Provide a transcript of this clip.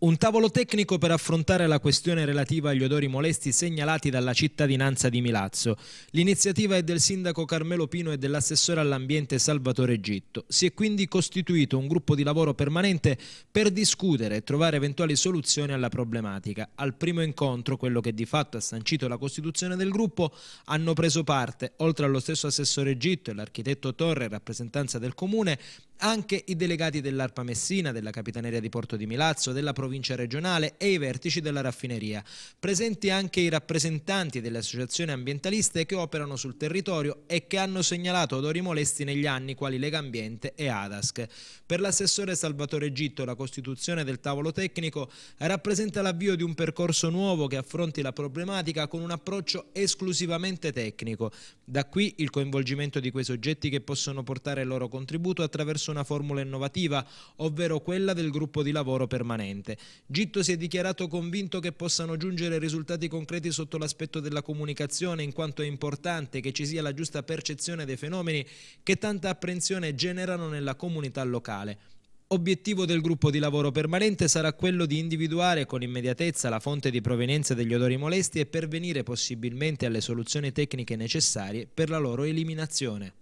Un tavolo tecnico per affrontare la questione relativa agli odori molesti segnalati dalla cittadinanza di Milazzo. L'iniziativa è del sindaco Carmelo Pino e dell'assessore all'ambiente Salvatore Egitto. Si è quindi costituito un gruppo di lavoro permanente per discutere e trovare eventuali soluzioni alla problematica. Al primo incontro, quello che di fatto ha sancito la costituzione del gruppo, hanno preso parte, oltre allo stesso assessore Egitto e l'architetto Torre in rappresentanza del comune, anche i delegati dell'ARPA Messina, della Capitaneria di Porto di Milazzo, della provincia regionale e i vertici della raffineria. Presenti anche i rappresentanti delle associazioni ambientaliste che operano sul territorio e che hanno segnalato odori molesti negli anni quali Lega Ambiente e Adasc. Per l'assessore Salvatore Egitto la costituzione del tavolo tecnico rappresenta l'avvio di un percorso nuovo che affronti la problematica con un approccio esclusivamente tecnico. Da qui il coinvolgimento di quei soggetti che possono portare il loro contributo attraverso una formula innovativa, ovvero quella del gruppo di lavoro permanente. Gitto si è dichiarato convinto che possano giungere risultati concreti sotto l'aspetto della comunicazione, in quanto è importante che ci sia la giusta percezione dei fenomeni che tanta apprensione generano nella comunità locale. Obiettivo del gruppo di lavoro permanente sarà quello di individuare con immediatezza la fonte di provenienza degli odori molesti e pervenire possibilmente alle soluzioni tecniche necessarie per la loro eliminazione.